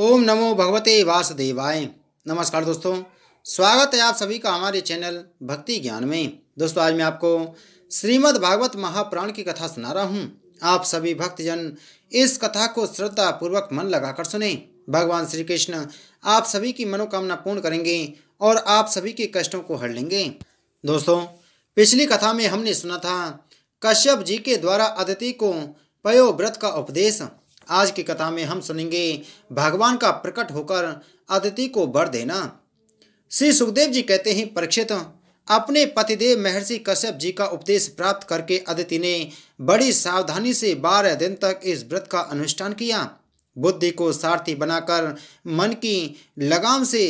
ओम नमो भगवते वासुदेवाय नमस्कार दोस्तों स्वागत है आप सभी का हमारे चैनल भक्ति ज्ञान में दोस्तों आज मैं आपको श्रीमद् भागवत महाप्राण की कथा सुना रहा हूँ आप सभी भक्तजन इस कथा को श्रद्धा पूर्वक मन लगाकर सुने भगवान श्री कृष्ण आप सभी की मनोकामना पूर्ण करेंगे और आप सभी के कष्टों को हर लेंगे दोस्तों पिछली कथा में हमने सुना था कश्यप जी के द्वारा अदिति को पयो व्रत का उपदेश आज की कथा में हम सुनेंगे भगवान का प्रकट होकर अदिति को बर देना श्री सुखदेव जी कहते हैं परीक्षित अपने पतिदेव महर्षि कश्यप जी का उपदेश प्राप्त करके अदिति ने बड़ी सावधानी से बारह दिन तक इस व्रत का अनुष्ठान किया बुद्धि को सारथी बनाकर मन की लगाम से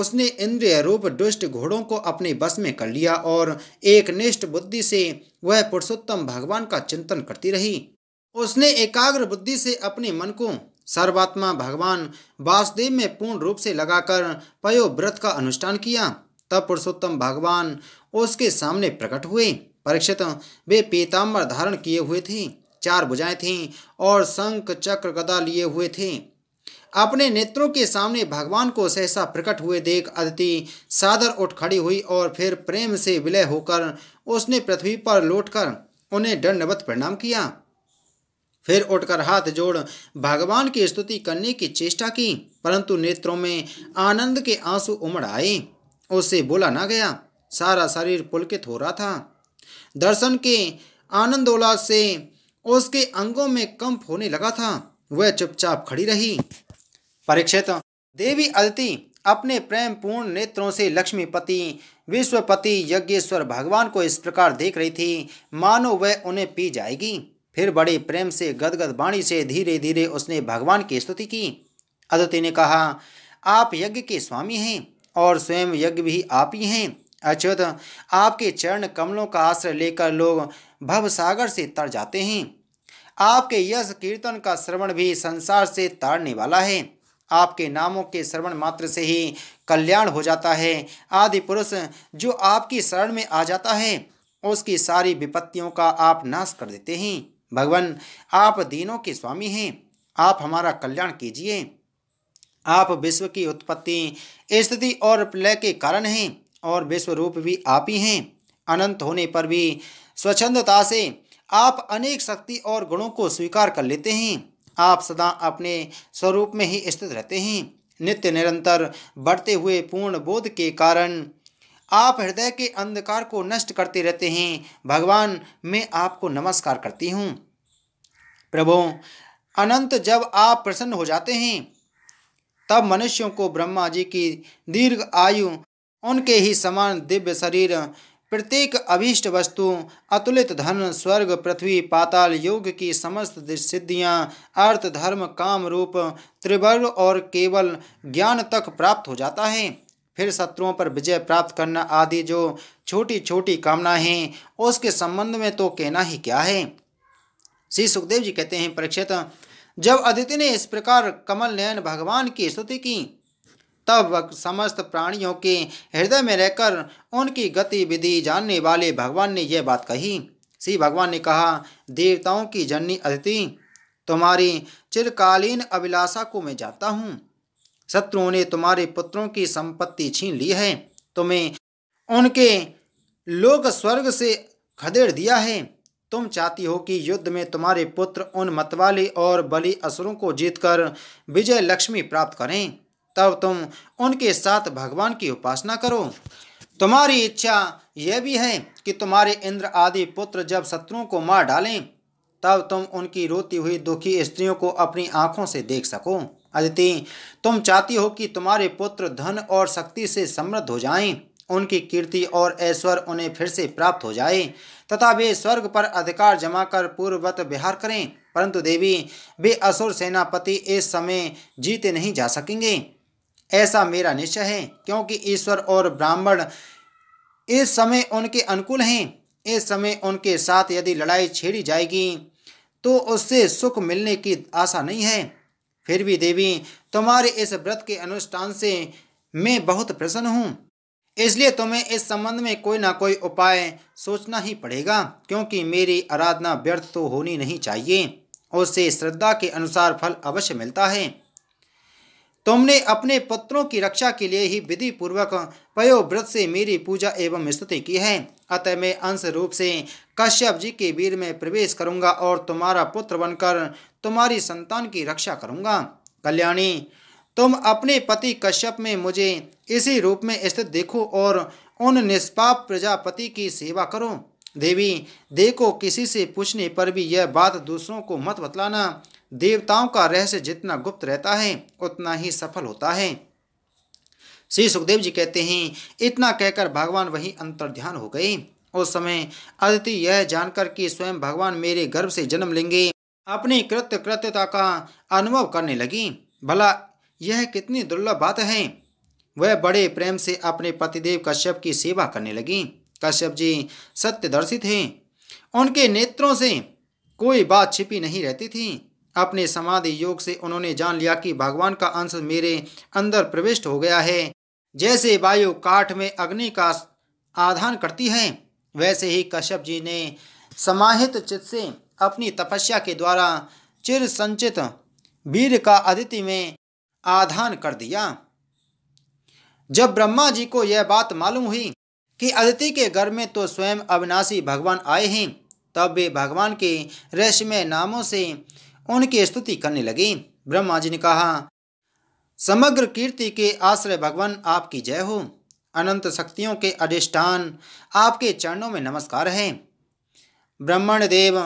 उसने इंद्रिय रूप दुष्ट घोड़ों को अपने बस में कर लिया और एक निष्ठ बुद्धि से वह पुरुषोत्तम भगवान का चिंतन करती रही उसने एकाग्र बुद्धि से अपने मन को सर्वात्मा भगवान वासुदेव में पूर्ण रूप से लगाकर पयो व्रत का अनुष्ठान किया तब पुरुषोत्तम भगवान उसके सामने प्रकट हुए परीक्षित वे पीताम्बर धारण किए हुए थे चार बुझाएं थीं और शंख चक्र गदा लिए हुए थे अपने नेत्रों के सामने भगवान को सहसा प्रकट हुए देख अदिति सादर उठ खड़ी हुई और फिर प्रेम से विलय होकर उसने पृथ्वी पर लौटकर उन्हें दंडवत प्रणाम किया फिर उठकर हाथ जोड़ भगवान की स्तुति करने की चेष्टा की परंतु नेत्रों में आनंद के आंसू उमड़ आए उसे बोला ना गया सारा शरीर पुलकित हो रहा था दर्शन के आनंदोल्लास से उसके अंगों में कंप होने लगा था वह चुपचाप खड़ी रही परीक्षित देवी अदिति अपने प्रेम पूर्ण नेत्रों से लक्ष्मीपति विश्वपति यज्ञेश्वर भगवान को इस प्रकार देख रही थी मानो वह उन्हें पी जाएगी फिर बड़े प्रेम से गदगद वाणी से धीरे धीरे उसने भगवान की स्तुति की अदिति ने कहा आप यज्ञ के स्वामी हैं और स्वयं यज्ञ भी आप ही हैं अच्युत आपके चरण कमलों का आश्रय लेकर लोग भव सागर से तर जाते हैं आपके यश कीर्तन का श्रवण भी संसार से तारने वाला है आपके नामों के श्रवण मात्र से ही कल्याण हो जाता है आदि पुरुष जो आपकी शरण में आ जाता है उसकी सारी विपत्तियों का आप नाश कर देते हैं भगवान आप दीनों के स्वामी हैं आप हमारा कल्याण कीजिए आप विश्व की उत्पत्ति स्थिति और प्रलय के कारण हैं और विश्व रूप भी आप ही हैं अनंत होने पर भी स्वच्छंदता से आप अनेक शक्ति और गुणों को स्वीकार कर लेते हैं आप सदा अपने स्वरूप में ही स्थित रहते हैं नित्य निरंतर बढ़ते हुए पूर्ण बोध के कारण आप हृदय के अंधकार को नष्ट करते रहते हैं भगवान मैं आपको नमस्कार करती हूँ प्रभो अनंत जब आप प्रसन्न हो जाते हैं तब मनुष्यों को ब्रह्मा जी की दीर्घ आयु उनके ही समान दिव्य शरीर प्रत्येक अभीष्ट वस्तु अतुलित धन स्वर्ग पृथ्वी पाताल योग की समस्त सिद्धियाँ अर्थ धर्म काम रूप त्रिवर्ग और केवल ज्ञान तक प्राप्त हो जाता है फिर शत्रुओं पर विजय प्राप्त करना आदि जो छोटी छोटी कामनाएं हैं उसके संबंध में तो कहना ही क्या है श्री सुखदेव जी कहते हैं परीक्षित जब अदिति ने इस प्रकार कमल नयन भगवान की स्तुति की तब समस्त प्राणियों के हृदय में रहकर उनकी गतिविधि जानने वाले भगवान ने यह बात कही श्री भगवान ने कहा देवताओं की जननी अदिति तुम्हारी चिरकालीन अभिलाषा को मैं जानता हूँ शत्रुओं ने तुम्हारे पुत्रों की संपत्ति छीन ली है तुम्हें उनके लोक स्वर्ग से खदेड़ दिया है तुम चाहती हो कि युद्ध में तुम्हारे पुत्र उन मतवाले और बलि असुरों को जीतकर विजय लक्ष्मी प्राप्त करें तब तुम उनके साथ भगवान की उपासना करो तुम्हारी इच्छा यह भी है कि तुम्हारे इंद्र आदि पुत्र जब शत्रुओं को मार डालें तब तुम उनकी रोती हुई दुखी स्त्रियों को अपनी आँखों से देख सको अदिति तुम चाहती हो कि तुम्हारे पुत्र धन और शक्ति से समृद्ध हो जाएं उनकी कीर्ति और ऐश्वर्य उन्हें फिर से प्राप्त हो जाए तथा वे स्वर्ग पर अधिकार जमा कर पूर्ववत विहार करें परंतु देवी वे असुर सेनापति इस समय जीते नहीं जा सकेंगे ऐसा मेरा निश्चय है क्योंकि ईश्वर और ब्राह्मण इस समय उनके अनुकूल हैं इस समय उनके साथ यदि लड़ाई छेड़ी जाएगी तो उससे सुख मिलने की आशा नहीं है फिर भी देवी तुम्हारे इस व्रत के अनुष्ठान से मैं बहुत प्रसन्न हूँ इसलिए तुम्हें इस संबंध में कोई ना कोई उपाय सोचना ही पड़ेगा क्योंकि मेरी आराधना व्यर्थ तो होनी नहीं चाहिए उससे श्रद्धा के अनुसार फल अवश्य मिलता है तुमने अपने पुत्रों की रक्षा के लिए ही विधि पूर्वक पयो व्रत से मेरी पूजा एवं स्तुति की है अतः मैं अंश रूप से कश्यप जी के वीर में प्रवेश करूंगा और तुम्हारा पुत्र बनकर तुम्हारी संतान की रक्षा करूंगा कल्याणी तुम अपने पति कश्यप में मुझे इसी रूप में स्थित देखो और उन निष्पाप प्रजापति की सेवा करो देवी देखो किसी से पूछने पर भी यह बात दूसरों को मत बतलाना देवताओं का रहस्य जितना गुप्त रहता है उतना ही सफल होता है श्री सुखदेव जी कहते हैं इतना कहकर भगवान वहीं अंतर्ध्यान हो गए उस समय अदिति यह जानकर कि स्वयं भगवान मेरे गर्भ से जन्म लेंगे अपनी कृत्य कृत्यता का अनुभव करने लगी भला यह कितनी दुर्लभ बात है वह बड़े प्रेम से अपने पतिदेव कश्यप की सेवा करने लगी कश्यप जी सत्यदर्शी थे उनके नेत्रों से कोई बात छिपी नहीं रहती थी अपने समाधि योग से उन्होंने जान लिया कि भगवान का अंश मेरे अंदर प्रविष्ट हो गया है जैसे वायु काठ में अग्नि का आधान करती है वैसे ही कश्यप जी ने समाहित चित्त से अपनी तपस्या के द्वारा चिर संचित वीर का अदिति में आधान कर दिया जब ब्रह्मा जी को यह बात मालूम हुई कि अदिति के घर में तो स्वयं अविनाशी भगवान आए हैं तब वे भगवान के रहस्यमय नामों से उनकी स्तुति करने लगी ब्रह्मा जी ने कहा समग्र कीर्ति के आश्रय भगवान आपकी जय हो अनंत शक्तियों के अधिष्ठान आपके चरणों में नमस्कार है ब्रह्मण देव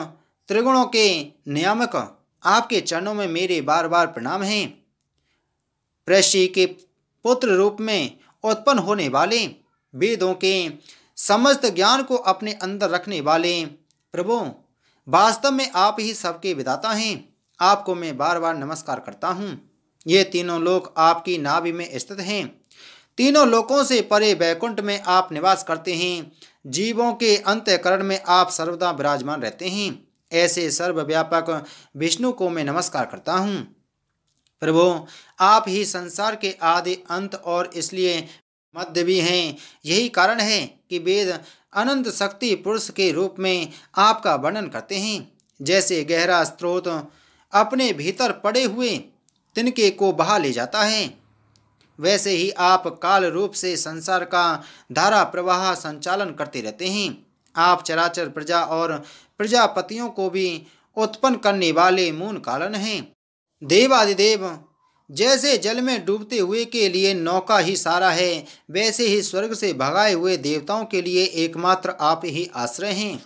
त्रिगुणों के नियामक आपके चरणों में मेरे बार बार प्रणाम हैं प्रशि के पुत्र रूप में उत्पन्न होने वाले वेदों के समस्त ज्ञान को अपने अंदर रखने वाले प्रभु वास्तव में आप ही सबके विदाता हैं आपको मैं बार बार नमस्कार करता हूँ ये तीनों लोक आपकी नाभि में स्थित हैं तीनों लोकों से परे वैकुंठ में आप निवास करते हैं जीवों के अंत्यकरण में आप सर्वदा विराजमान रहते हैं ऐसे सर्वव्यापक विष्णु को मैं नमस्कार करता हूँ प्रभो आप ही संसार के आदि अंत और इसलिए मध्य भी हैं यही कारण है कि वेद अनंत शक्ति पुरुष के रूप में आपका वर्णन करते हैं जैसे गहरा स्रोत अपने भीतर पड़े हुए तिनके को बहा ले जाता है वैसे ही आप काल रूप से संसार का धारा प्रवाह संचालन करते रहते हैं आप चराचर प्रजा और प्रजापतियों को भी उत्पन्न करने वाले मून कालन हैं देवादिदेव जैसे जल में डूबते हुए के लिए नौका ही सारा है वैसे ही स्वर्ग से भगाए हुए देवताओं के लिए एकमात्र आप ही आश्रय हैं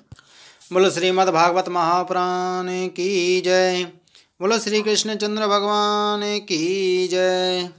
बोलो श्रीमद्भागवत महापुराण की जय बोलो श्री कृष्ण चंद्र भगवान की जय